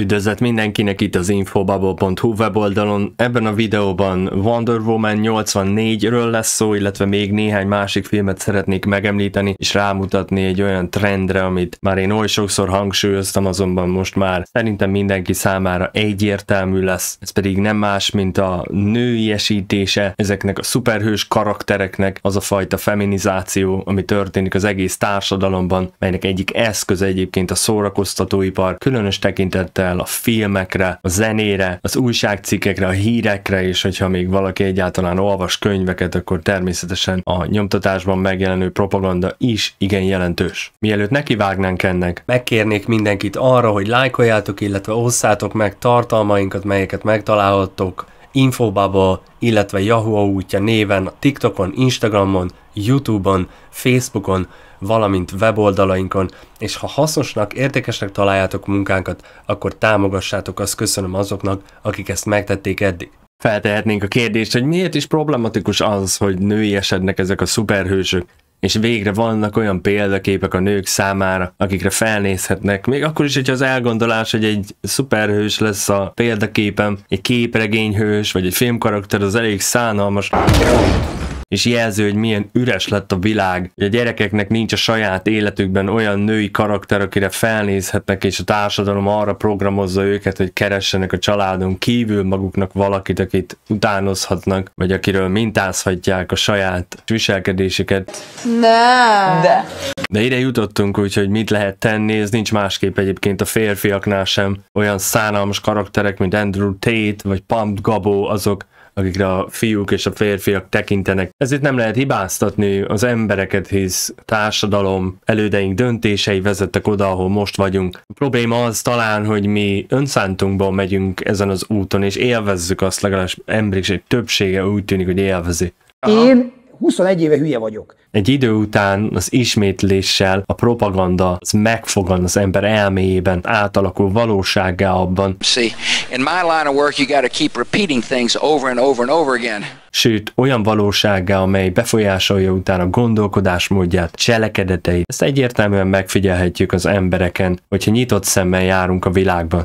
Üdvözlet mindenkinek itt az infobubble.hu weboldalon. Ebben a videóban Wonder Woman 84-ről lesz szó, illetve még néhány másik filmet szeretnék megemlíteni, és rámutatni egy olyan trendre, amit már én oly sokszor hangsúlyoztam, azonban most már szerintem mindenki számára egyértelmű lesz. Ez pedig nem más, mint a nőiesítése ezeknek a szuperhős karaktereknek, az a fajta feminizáció, ami történik az egész társadalomban, melynek egyik eszköz egyébként a szórakoztatóipar, különös tekintettel el a filmekre, a zenére, az újságcikkekre, a hírekre, és hogyha még valaki egyáltalán olvas könyveket, akkor természetesen a nyomtatásban megjelenő propaganda is igen jelentős. Mielőtt nekivágnánk ennek, megkérnék mindenkit arra, hogy lájkoljátok, illetve osszátok meg tartalmainkat, melyeket megtalálhattok Infobubble, illetve Yahoo útja néven, TikTokon, Instagramon, Youtube-on, Facebookon, valamint weboldalainkon, és ha hasznosnak, értékesnek találjátok munkánkat, akkor támogassátok, azt köszönöm azoknak, akik ezt megtették eddig feltehetnénk a kérdést, hogy miért is problematikus az, hogy női esednek ezek a szuperhősök, és végre vannak olyan példaképek a nők számára, akikre felnézhetnek. Még akkor is, hogyha az elgondolás, hogy egy szuperhős lesz a példaképem, egy képregényhős, vagy egy filmkarakter, az elég szánalmas és jelző, hogy milyen üres lett a világ, hogy a gyerekeknek nincs a saját életükben olyan női karakter, akire felnézhetnek, és a társadalom arra programozza őket, hogy keressenek a családon kívül maguknak valakit, akit utánozhatnak, vagy akiről mintázhatják a saját viselkedésüket. Ne! De. De ide jutottunk úgyhogy hogy mit lehet tenni, ez nincs másképp egyébként a férfiaknál sem. Olyan szánalmas karakterek, mint Andrew Tate, vagy Pump Gabo, azok akikre a fiúk és a férfiak tekintenek. Ezért nem lehet hibáztatni az embereket, hisz társadalom elődeink döntései vezettek oda, ahol most vagyunk. A probléma az talán, hogy mi önszántunkból megyünk ezen az úton, és élvezzük azt, legalábbis emberiség többsége úgy tűnik, hogy élvezi. Aha. Én 21 éve hülye vagyok. Egy idő után az ismétléssel a propaganda az megfogan az ember elméjében, átalakul valósággá abban. See, in my line of work you gotta keep repeating things over and over and over again. Sőt, olyan valósággá, amely befolyásolja utána gondolkodásmódját, cselekedeteit. Ezt egyértelműen megfigyelhetjük az embereken, hogyha nyitott szemmel járunk a világba.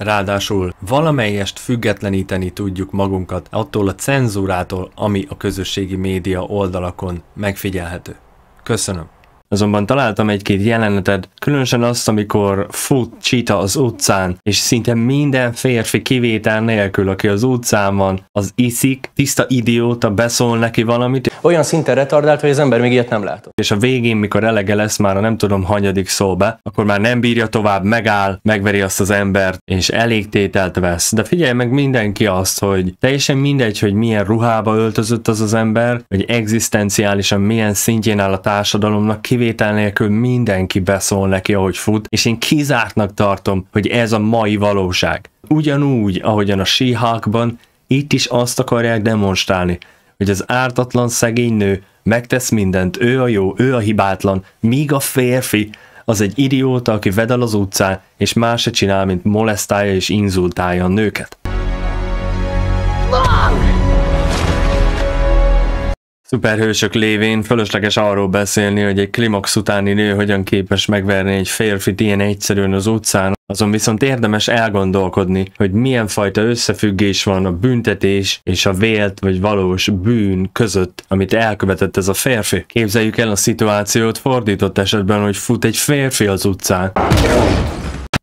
Ráadásul valamelyest függetleníteni tudjuk magunkat attól a cenzúrától, ami a közösségi média oldalakon megfigyelhető. Köszönöm. Azonban találtam egy-két jelenetet, különösen azt, amikor fut Csita az utcán, és szinte minden férfi kivétel nélkül, aki az utcán van, az iszik, tiszta idióta beszól neki valamit. Olyan szinten retardált, hogy az ember még ilyet nem látott. És a végén, mikor elege lesz már a nem tudom hanyadik szóba, akkor már nem bírja tovább, megáll, megveri azt az embert, és elégtételt vesz. De figyelj meg mindenki azt, hogy teljesen mindegy, hogy milyen ruhába öltözött az az ember, hogy egzisztenciálisan milyen szintjén áll a társadalomnak, ki kivétel nélkül mindenki beszól neki, ahogy fut, és én kizártnak tartom, hogy ez a mai valóság. Ugyanúgy, ahogyan a síhákban, itt is azt akarják demonstrálni, hogy az ártatlan szegény nő megtesz mindent, ő a jó, ő a hibátlan, míg a férfi az egy idióta, aki vedel az utcán, és más se csinál, mint molesztálja és inzultálja a nőket. szuperhősök lévén fölösleges arról beszélni, hogy egy klimax utáni nő hogyan képes megverni egy férfit ilyen egyszerűen az utcán, azon viszont érdemes elgondolkodni, hogy milyen fajta összefüggés van a büntetés és a vélt vagy valós bűn között, amit elkövetett ez a férfi. Képzeljük el a szituációt fordított esetben, hogy fut egy férfi az utcán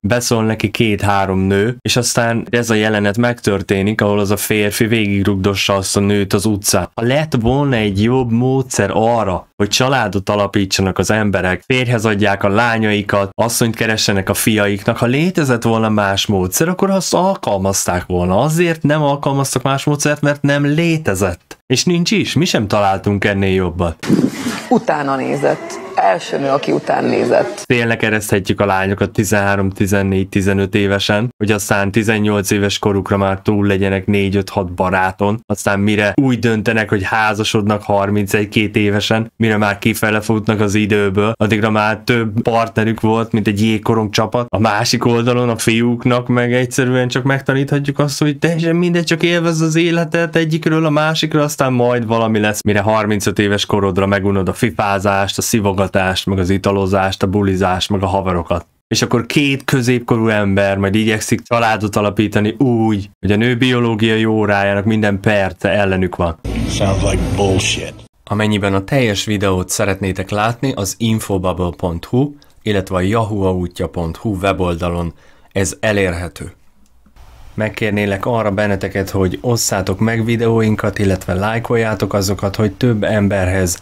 beszól neki két-három nő, és aztán ez a jelenet megtörténik, ahol az a férfi végigrugdossa azt a nőt az utcán. Ha lett volna egy jobb módszer arra, hogy családot alapítsanak az emberek, férhez adják a lányaikat, asszonyt keressenek a fiaiknak, ha létezett volna más módszer, akkor azt alkalmazták volna. Azért nem alkalmaztak más módszert, mert nem létezett. És nincs is, mi sem találtunk ennél jobbat. Utána nézett első nő, aki után nézett. Tényleg ereszthetjük a lányokat 13, 14, 15 évesen, hogy aztán 18 éves korukra már túl legyenek 4-5-6 baráton, aztán mire úgy döntenek, hogy házasodnak 31-2 évesen, mire már kifele futnak az időből, addigra már több partnerük volt, mint egy jégkorong csapat. A másik oldalon a fiúknak meg egyszerűen csak megtaníthatjuk azt, hogy teljesen mindegy, csak élvez az életet egyikről a másikra, aztán majd valami lesz, mire 35 éves korodra megunod a fifázást, a szivogat fogyasztatást, meg az italozást, a bulizást, meg a haverokat és akkor két középkorú ember majd igyekszik családot alapítani úgy, hogy a nő biológiai órájának minden perce ellenük van. Sounds like bullshit. Amennyiben a teljes videót szeretnétek látni, az infobubble.hu, illetve a yahuaútja.hu weboldalon ez elérhető. Megkérnélek arra benneteket, hogy osszátok meg videóinkat, illetve lájkoljátok azokat, hogy több emberhez